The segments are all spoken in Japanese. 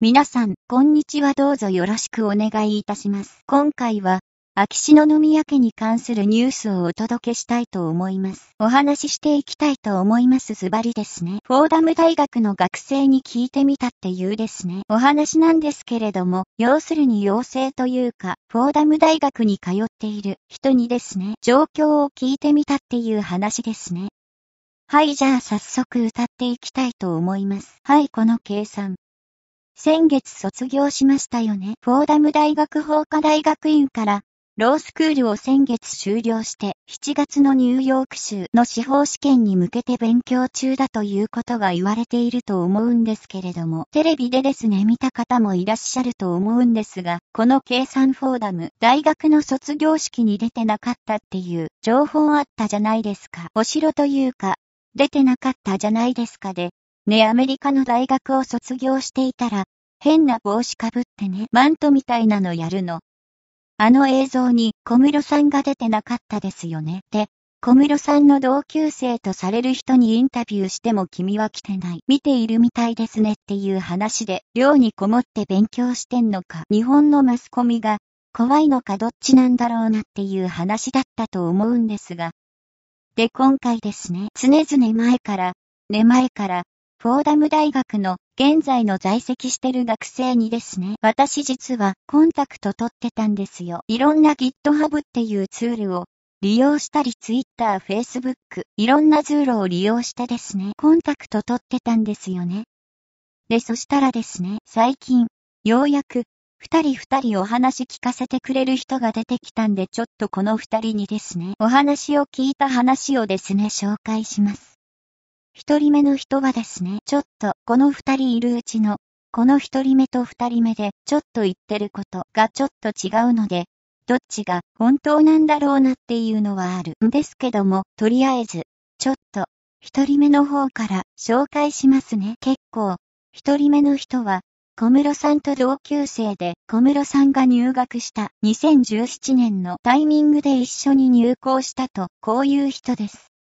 皆さん、こんにちはどうぞよろしくお願いいたします。今回は、秋篠宮家に関するニュースをお届けしたいと思います。お話ししていきたいと思いますズバリですね。フォーダム大学の学生に聞いてみたっていうですね。お話なんですけれども、要するに妖精というか、フォーダム大学に通っている人にですね、状況を聞いてみたっていう話ですね。はい、じゃあ早速歌っていきたいと思います。はい、この計算。先月卒業しましたよね。フォーダム大学法科大学院から、ロースクールを先月終了して、7月のニューヨーク州の司法試験に向けて勉強中だということが言われていると思うんですけれども、テレビでですね、見た方もいらっしゃると思うんですが、この計算フォーダム、大学の卒業式に出てなかったっていう情報あったじゃないですか。お城というか、出てなかったじゃないですかで、ね、アメリカの大学を卒業していたら、変な帽子かぶってね、マントみたいなのやるの。あの映像に小室さんが出てなかったですよね。で、小室さんの同級生とされる人にインタビューしても君は来てない。見ているみたいですねっていう話で、寮にこもって勉強してんのか。日本のマスコミが怖いのかどっちなんだろうなっていう話だったと思うんですが。で、今回ですね、常々前から、寝前から、フォーダム大学の現在の在籍してる学生にですね。私実はコンタクト取ってたんですよ。いろんな GitHub っていうツールを利用したり Twitter、Facebook、いろんなツールを利用してですね。コンタクト取ってたんですよね。で、そしたらですね、最近、ようやく、二人二人お話聞かせてくれる人が出てきたんで、ちょっとこの二人にですね、お話を聞いた話をですね、紹介します。一人目の人はですね、ちょっとこの二人いるうちの、この一人目と二人目でちょっと言ってることがちょっと違うので、どっちが本当なんだろうなっていうのはあるんですけども、とりあえず、ちょっと、一人目の方から紹介しますね。結構、一人目の人は、小室さんと同級生で、小室さんが入学した2017年のタイミングで一緒に入校したと、こういう人です。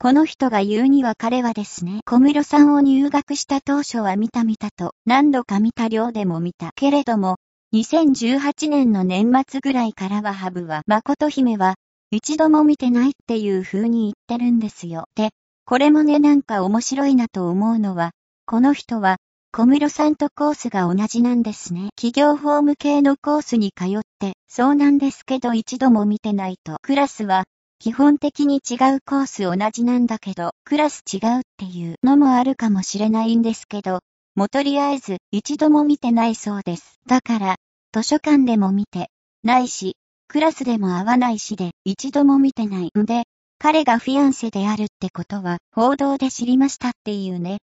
この人が言うには彼はですね、小室さんを入学した当初は見た見たと、何度か見た量でも見たけれども、2018年の年末ぐらいからはハブは、誠姫は、一度も見てないっていう風に言ってるんですよ。で、これもねなんか面白いなと思うのは、この人は、小室さんとコースが同じなんですね。企業法務系のコースに通って、そうなんですけど一度も見てないと。クラスは、基本的に違うコース同じなんだけど、クラス違うっていうのもあるかもしれないんですけど、もとりあえず一度も見てないそうです。だから、図書館でも見てないし、クラスでも合わないしで一度も見てないんで、彼がフィアンセであるってことは報道で知りましたっていうね。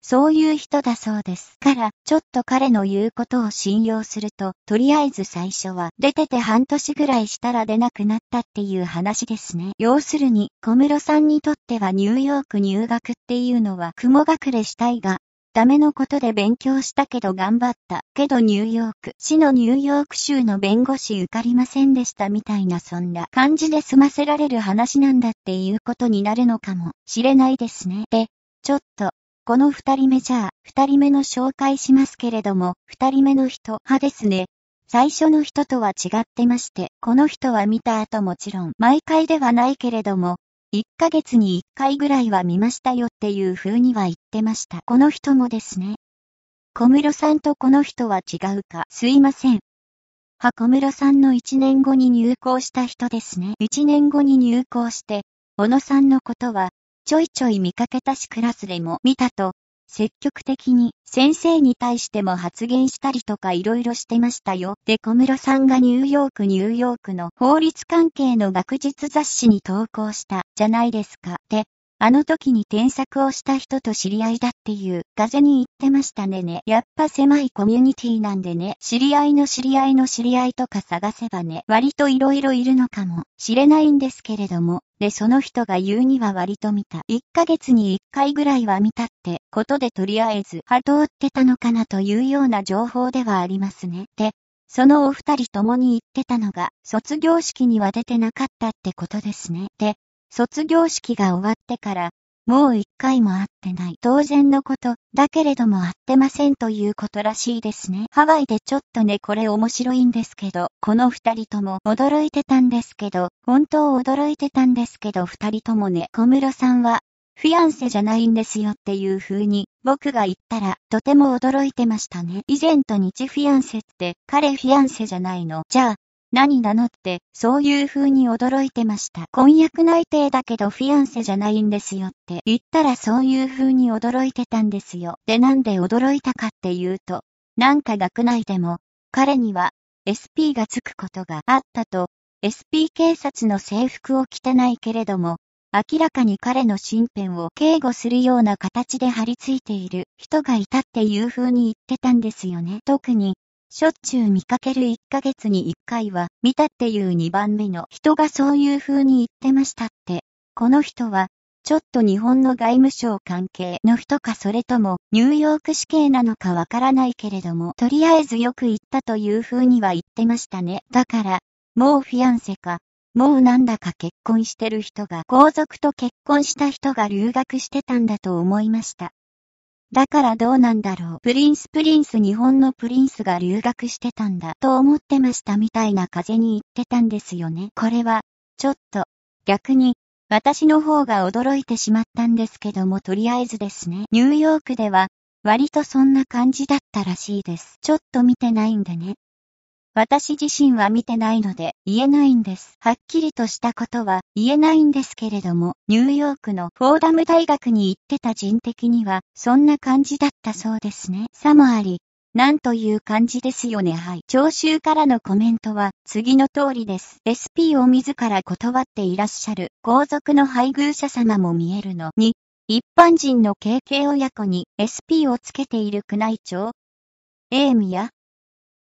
そういう人だそうです。から、ちょっと彼の言うことを信用すると、とりあえず最初は、出てて半年ぐらいしたら出なくなったっていう話ですね。要するに、小室さんにとってはニューヨーク入学っていうのは、雲隠れしたいが、ダメのことで勉強したけど頑張った。けどニューヨーク、市のニューヨーク州の弁護士受かりませんでしたみたいなそんな感じで済ませられる話なんだっていうことになるのかもしれないですね。で、ちょっとこの二人目じゃあ、二人目の紹介しますけれども、二人目の人派ですね。最初の人とは違ってまして、この人は見た後もちろん毎回ではないけれども、1ヶ月に1回ぐらいは見ましたよっていう風には言ってました。この人もですね。小室さんとこの人は違うか、すいません。は小室さんの1年後に入校した人ですね。1年後に入校して、小野さんのことは、ちょいちょい見かけたしクラスでも見たと、積極的に先生に対しても発言したりとかいろいろしてましたよ。で、小室さんがニューヨークニューヨークの法律関係の学術雑誌に投稿したじゃないですか。で、あの時に添削をした人と知り合いだっていう、風に言ってましたねね。やっぱ狭いコミュニティなんでね。知り合いの知り合いの知り合いとか探せばね、割と色々いるのかもしれないんですけれども。で、その人が言うには割と見た。1ヶ月に1回ぐらいは見たってことでとりあえず波動ってたのかなというような情報ではありますね。で、そのお二人ともに言ってたのが、卒業式には出てなかったってことですね。で、卒業式が終わってから、もう一回も会ってない。当然のこと、だけれども会ってませんということらしいですね。ハワイでちょっとね、これ面白いんですけど、この二人とも驚いてたんですけど、本当驚いてたんですけど二人ともね、小室さんは、フィアンセじゃないんですよっていう風に、僕が言ったら、とても驚いてましたね。以前と日フィアンセって、彼フィアンセじゃないの。じゃあ、何なのって、そういう風に驚いてました。婚約内定だけどフィアンセじゃないんですよって言ったらそういう風に驚いてたんですよ。でなんで驚いたかっていうと、なんか学内でも、彼には、SP がつくことがあったと、SP 警察の制服を着てないけれども、明らかに彼の身辺を警護するような形で張り付いている人がいたっていう風に言ってたんですよね。特に、しょっちゅう見かける1ヶ月に1回は見たっていう2番目の人がそういう風に言ってましたって。この人は、ちょっと日本の外務省関係の人かそれともニューヨーク市警なのかわからないけれども、とりあえずよく言ったという風には言ってましたね。だから、もうフィアンセか、もうなんだか結婚してる人が、皇族と結婚した人が留学してたんだと思いました。だからどうなんだろう。プリンスプリンス日本のプリンスが留学してたんだと思ってましたみたいな風に言ってたんですよね。これは、ちょっと、逆に、私の方が驚いてしまったんですけどもとりあえずですね。ニューヨークでは、割とそんな感じだったらしいです。ちょっと見てないんでね。私自身は見てないので言えないんです。はっきりとしたことは言えないんですけれども、ニューヨークのフォーダム大学に行ってた人的には、そんな感じだったそうですね。さもあり、なんという感じですよね。はい。聴衆からのコメントは次の通りです。SP を自ら断っていらっしゃる皇族の配偶者様も見えるのに、一般人の KK 親子に SP をつけている宮内庁、エームや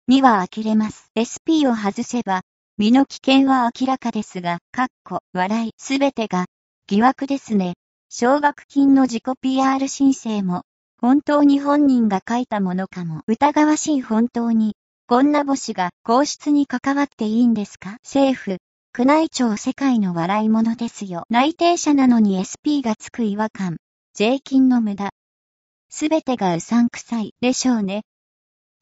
には呆れます。SP を外せば、身の危険は明らかですが、かっこ、笑い、すべてが、疑惑ですね。奨学金の自己 PR 申請も、本当に本人が書いたものかも。疑わしい本当に、こんな星が皇室に関わっていいんですか政府、宮内庁世界の笑い者ですよ。内定者なのに SP がつく違和感。税金の無駄。すべてがうさんくさいでしょうね。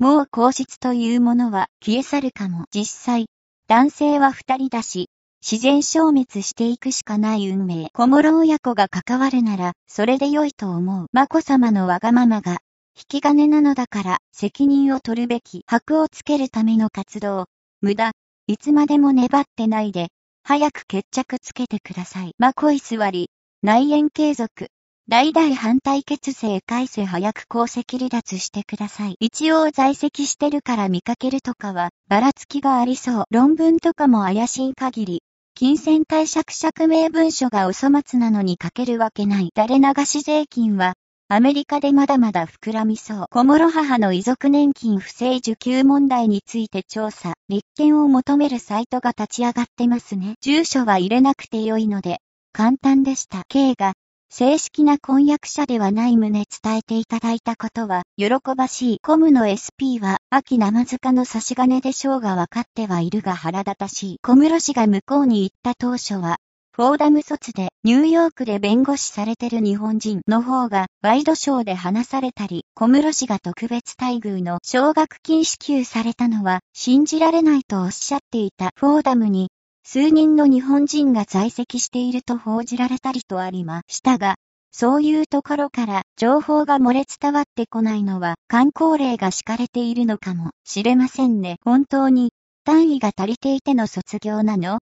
もう皇室というものは消え去るかも。実際、男性は二人だし、自然消滅していくしかない運命。小室親子が関わるなら、それで良いと思う。眞子さまのわがままが、引き金なのだから、責任を取るべき。箔をつけるための活動。無駄。いつまでも粘ってないで、早く決着つけてください。眞子居座り、内縁継続。代々反対血清返せ早く功績離脱してください。一応在籍してるから見かけるとかは、ばらつきがありそう。論文とかも怪しい限り、金銭解釈釈明文書がお粗末なのに書けるわけない。垂れ流し税金は、アメリカでまだまだ膨らみそう。小諸母の遺族年金不正受給問題について調査、立件を求めるサイトが立ち上がってますね。住所は入れなくてよいので、簡単でした。K が、正式な婚約者ではない旨伝えていただいたことは、喜ばしい。コムの SP は、秋生塚の差し金でしょうが分かってはいるが腹立たしい。小室氏が向こうに行った当初は、フォーダム卒でニューヨークで弁護士されてる日本人の方がワイドショーで話されたり、小室氏が特別待遇の奨学金支給されたのは信じられないとおっしゃっていたフォーダムに数人の日本人が在籍していると報じられたりとありましたが、そういうところから情報が漏れ伝わってこないのは観光令が敷かれているのかもしれませんね。本当に単位が足りていての卒業なの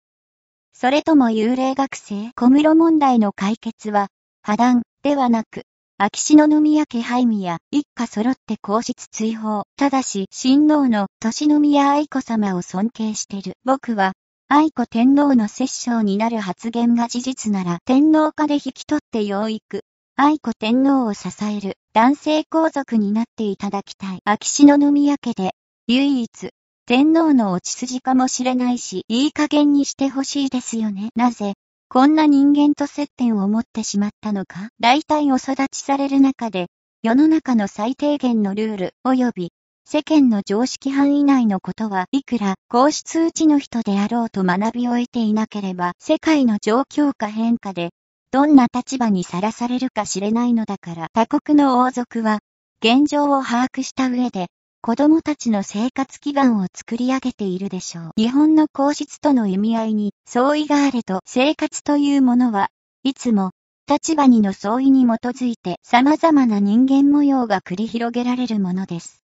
それとも幽霊学生小室問題の解決は破談ではなく、秋篠宮家配備や一家揃って皇室追放。ただし、新郎の年宮愛子様を尊敬してる。僕は、愛子天皇の摂政になる発言が事実なら天皇下で引き取って養育。愛子天皇を支える男性皇族になっていただきたい。秋篠宮家で、唯一、天皇の落ち筋かもしれないし、いい加減にしてほしいですよね。なぜ、こんな人間と接点を持ってしまったのか。大体お育ちされる中で、世の中の最低限のルール、及び、世間の常識範囲内のことはいくら皇室ちの人であろうと学び終えていなければ世界の状況か変化でどんな立場にさらされるか知れないのだから他国の王族は現状を把握した上で子供たちの生活基盤を作り上げているでしょう。日本の皇室との意味合いに相違があれと生活というものはいつも立場にの相違に基づいて様々な人間模様が繰り広げられるものです。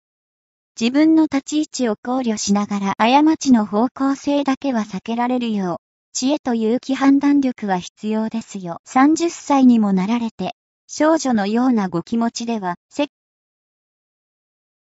自分の立ち位置を考慮しながら過ちの方向性だけは避けられるよう、知恵と勇気判断力は必要ですよ。30歳にもなられて、少女のようなご気持ちでは、セッ